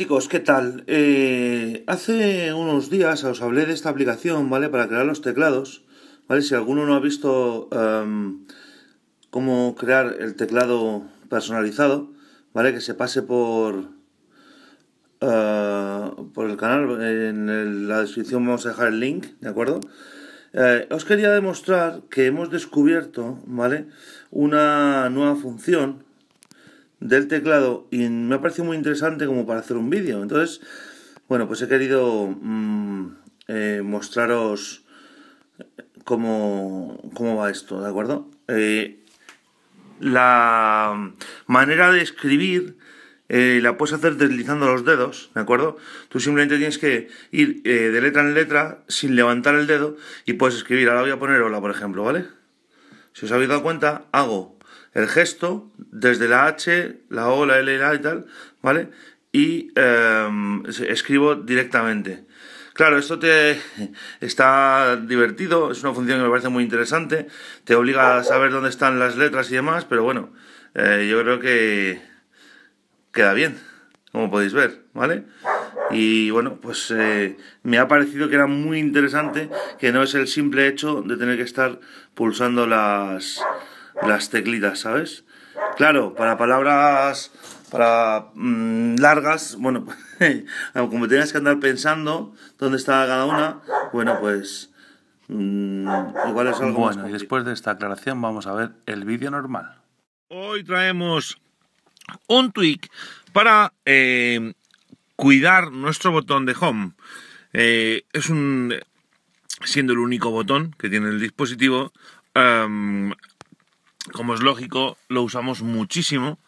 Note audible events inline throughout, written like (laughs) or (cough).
chicos, ¿qué tal? Eh, hace unos días os hablé de esta aplicación, ¿vale? Para crear los teclados, Si alguno no ha visto em, cómo crear el teclado personalizado, ¿vale? Que se pase por, eh, por el canal, en la descripción vamos a dejar el link, ¿de acuerdo? Eh, os quería demostrar que hemos descubierto, ¿vale? Una nueva función, del teclado y me ha parecido muy interesante como para hacer un vídeo. Entonces, bueno, pues he querido mm, eh, mostraros eh, cómo, cómo, va esto, ¿de acuerdo? Eh, la manera de escribir la puedes hacer deslizando los dedos, ¿de acuerdo? Tú simplemente tienes que ir de letra en letra sin levantar el dedo y puedes escribir. Ahora voy a poner hola, por ejemplo, ¿vale? Si os habéis dado cuenta, hago el gesto, desde la H, la O, la L y la y tal, ¿vale? Y em, escribo directamente. Claro, esto te (laughs) está divertido, es una función que me parece muy interesante, te obliga a saber dónde están las letras y demás, pero bueno, eh, yo creo que queda bien, como podéis ver, ¿vale? Y bueno, pues eh, me ha parecido que era muy interesante, que no es el simple hecho de tener que estar pulsando las, las teclitas, ¿sabes? Claro, para palabras para mm, largas, bueno, (laughs) como tenías que andar pensando dónde está cada una, bueno, pues mm, igual es algo Bueno, y después de esta aclaración vamos a ver el vídeo normal. Hoy traemos un tweak para eh, cuidar nuestro botón de home. Eh, es un siendo el único botón que tiene el dispositivo, em, como es lógico, lo usamos muchísimo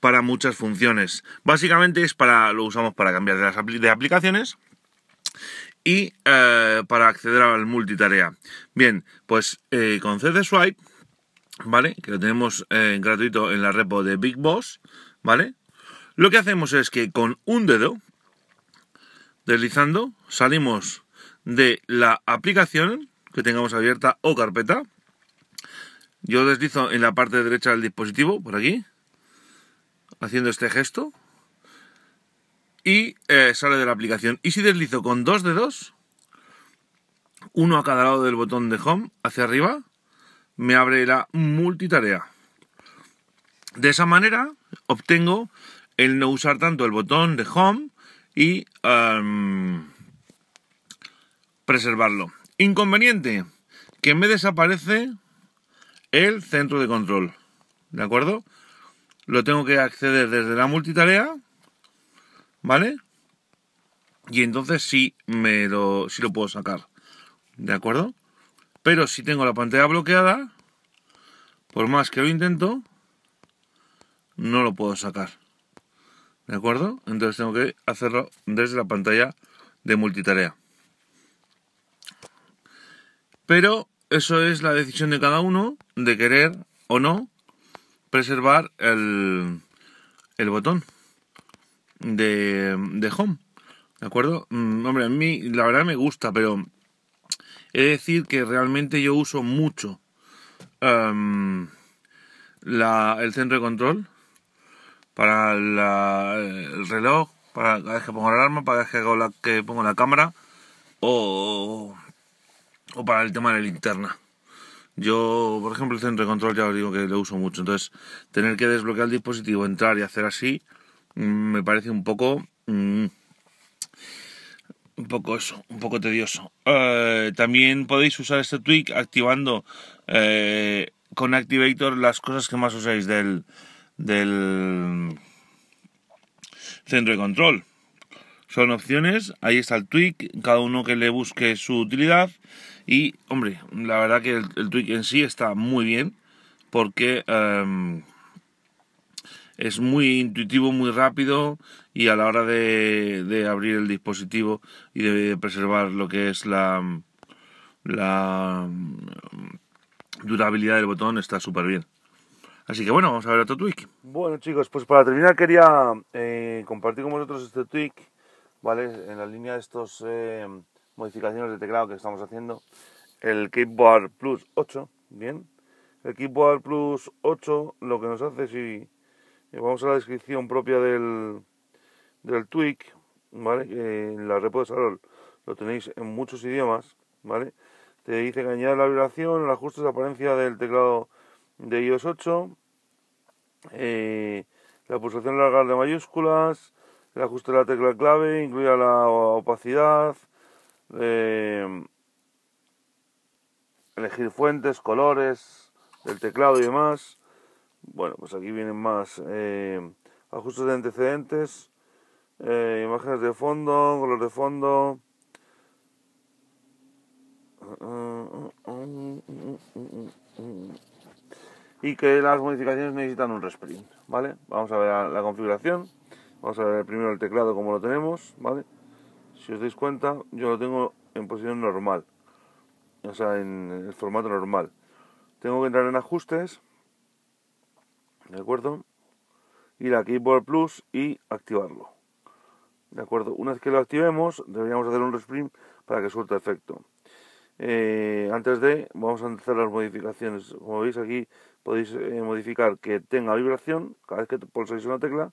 para muchas funciones. Básicamente es para lo usamos para cambiar de, de aplicaciones y eh, para acceder al multitarea. Bien, pues eh, con CC Swipe, ¿vale? Que lo tenemos eh, gratuito en la repo de Big Boss, ¿vale? Lo que hacemos es que con un dedo, deslizando, salimos de la aplicación que tengamos abierta o carpeta, yo deslizo en la parte derecha del dispositivo, por aquí, haciendo este gesto, y eh, sale de la aplicación. Y si deslizo con dos dedos, uno a cada lado del botón de Home, hacia arriba, me abre la multitarea. De esa manera obtengo el no usar tanto el botón de Home y em, preservarlo. Inconveniente, que me desaparece el centro de control. ¿De acuerdo? Lo tengo que acceder desde la multitarea. ¿Vale? Y entonces sí me lo, lo puedo sacar. ¿De acuerdo? Pero si tengo la pantalla bloqueada, por más que lo intento, no lo puedo sacar. ¿De acuerdo? Entonces tengo que hacerlo desde la pantalla de multitarea. Pero eso es la decisión de cada uno de querer o no preservar el, botón de, home. ¿De acuerdo? Mm, hombre, a mí la verdad me gusta, pero he de decir que realmente yo uso mucho em, la, el centro de control para el reloj, para cada vez que pongo la alarma, para cada vez que, que pongo la cámara o o para el tema de la linterna. Yo, por ejemplo, el centro de control ya os digo que lo uso mucho. Entonces, tener que desbloquear el dispositivo, entrar y hacer así, mm, me parece un poco... Mm, un poco eso, un poco tedioso. Eh, también podéis usar este tweak activando eh, con Activator las cosas que más usáis del, del centro de control. Son opciones, ahí está el tweak, cada uno que le busque su utilidad. Y, hombre, la verdad que el, tweak en sí está muy bien porque em, es muy intuitivo, muy rápido y a la hora de, abrir el dispositivo y de preservar lo que es la, mm, durabilidad del botón está súper bien. Así que bueno, vamos a ver otro tweak. Bueno chicos, pues para terminar quería eh, compartir con vosotros este tweak ¿vale? En la línea de estas eh, modificaciones de teclado que estamos haciendo, el Keyboard Plus 8, ¿bien? El Keyboard Plus 8 lo que nos hace, si eh, vamos a la descripción propia del, tweak, ¿vale? En la repo de lo tenéis en muchos idiomas, Te dice que añade la vibración, el ajuste de apariencia del teclado de iOS 8, eh, la pulsación larga de mayúsculas, el ajuste de la tecla clave, incluye la opacidad, eh, elegir fuentes, colores del teclado y demás. Bueno, pues aquí vienen más eh, ajustes de antecedentes, eh, imágenes de fondo, color de fondo. Y que las modificaciones necesitan un resprint, ¿vale? Vamos a ver la configuración. Vamos a ver primero el teclado como lo tenemos, ¿vale? Si os dais cuenta, yo lo tengo en posición normal, o sea, en el formato normal. Tengo que entrar en ajustes, ¿de acuerdo? Ir a Keyboard Plus y activarlo. ¿De acuerdo? Una vez que lo activemos, deberíamos hacer un resprint para que suelte efecto. Eh, antes de, vamos a hacer las modificaciones. Como veis aquí, podéis eh, modificar que tenga vibración cada vez que pulsáis una tecla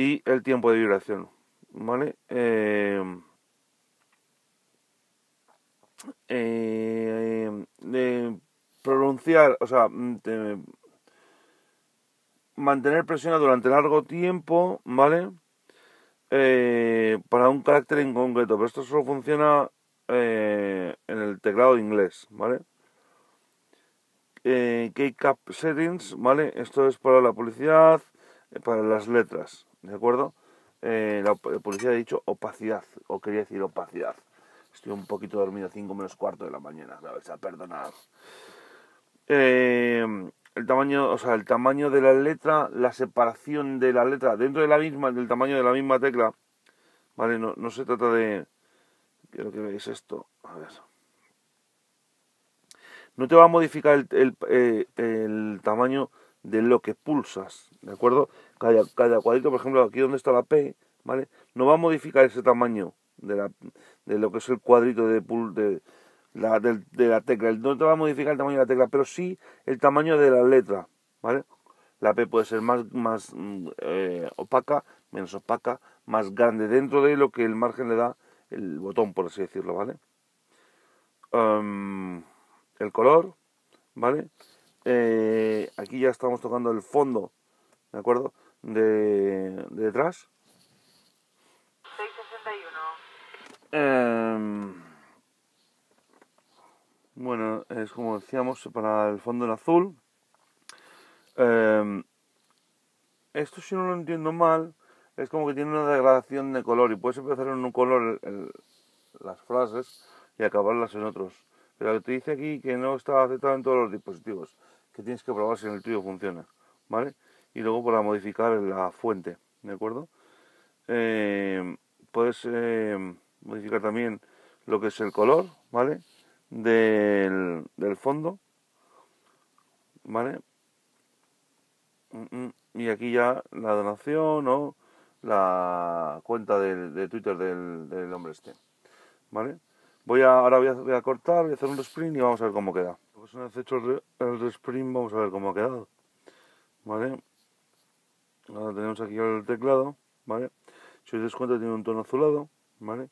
y el tiempo de vibración. ¿Vale? Eh, eh, pronunciar, o sea, mm, mantener presionado durante largo tiempo, ¿vale? Eh, para un carácter en concreto, pero esto solo funciona en el teclado inglés, ¿vale? K-Cap Settings, ¿vale? Esto es para la publicidad, para las letras, ¿de acuerdo? Eh, la policía ha dicho opacidad, o quería decir opacidad. Estoy un poquito dormido, 5 menos cuarto de la mañana, a perdonad. Eh, el tamaño, o sea, el tamaño de la letra, la separación de la letra dentro de la misma, del tamaño de la misma tecla, ¿vale? No, se trata de... Quiero que veáis esto. A ver. No te va a modificar el, el eh, tamaño de lo que pulsas, ¿de acuerdo? Cada, cuadrito, por ejemplo, aquí donde está la P, ¿vale? No va a modificar ese tamaño de, de lo que es el cuadrito de, pul, de, la, tecla. No te va a modificar el tamaño de la tecla, pero sí el tamaño de la letra, ¿vale? La P puede ser más, más mm, eh, opaca, menos opaca, más grande dentro de lo que el margen le da el botón, por así decirlo, ¿vale? el color, ¿vale? Eh, aquí ya estamos tocando el fondo, ¿de acuerdo? De, detrás. 661. Em, bueno, es como decíamos, para el fondo en azul. Em, esto si no lo entiendo mal, es como que tiene una degradación de color y puedes empezar en un color las frases y acabarlas en otros. Pero te dice aquí que no está aceptado en todos los dispositivos que tienes que probar si en el tuyo funciona, ¿vale? Y luego para modificar la fuente, ¿de acuerdo? Eh, puedes eh, modificar también lo que es el color, ¿vale? Del, fondo, ¿vale? Mm, mm. Y aquí ya la donación o la cuenta de, Twitter del, del, hombre este, ¿vale? Voy a, ahora voy a, voy a cortar, voy a hacer un sprint y vamos a ver cómo queda. Pues, una vez hecho el, vamos a ver cómo ha quedado. ¿Vale? tenemos aquí el teclado, ¿vale? Si os dais cuenta tiene un tono azulado, ¿vale?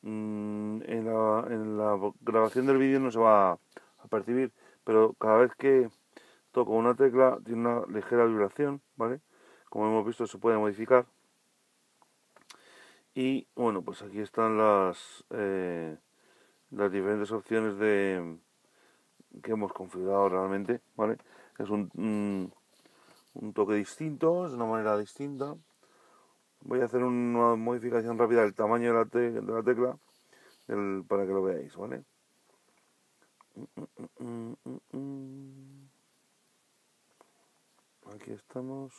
Mm, en, la, en, la, grabación del vídeo no se va a, percibir, pero cada vez que toco una tecla tiene una ligera vibración, ¿vale? Como hemos visto se puede modificar. Y bueno, pues aquí están las, eh, las diferentes opciones de, que hemos configurado realmente, ¿vale? Es un, mm, un, toque distinto, es una manera distinta. Voy a hacer una modificación rápida del tamaño de la, de la tecla para que lo veáis, ¿vale? Aquí estamos.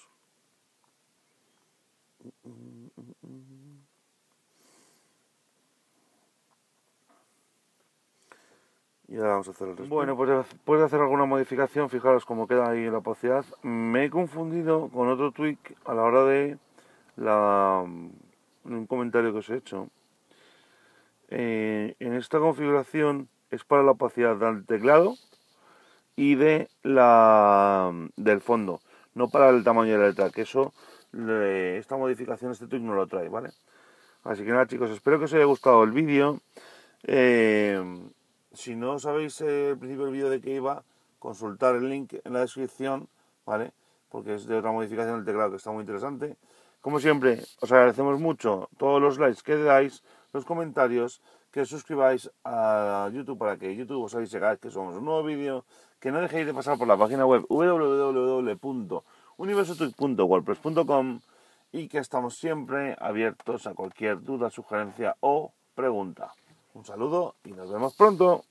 Y ahora vamos a hacer el resto. Bueno, pues después de hacer alguna modificación, fijaros cómo queda ahí la opacidad. Me he confundido con otro tweak a la hora de la, mm, un comentario que os he hecho. Eh, en esta configuración es para la opacidad del teclado y de la mm, del fondo, no para el tamaño de la letra, que eso, esta modificación, este tweak no lo trae, ¿vale? Así que nada chicos, espero que os haya gustado el vídeo. Eh, si no sabéis el principio del vídeo de qué iba, consultar el link en la descripción, ¿vale? Porque es de otra modificación del teclado que está muy interesante. Como siempre, os agradecemos mucho todos los likes que dais, los comentarios, que os suscribáis a YouTube para que YouTube os avise que somos un nuevo vídeo, que no dejéis de pasar por la página web www.universotweet.wordpress.com y que estamos siempre abiertos a cualquier duda, sugerencia o pregunta. Un saludo y nos vemos pronto.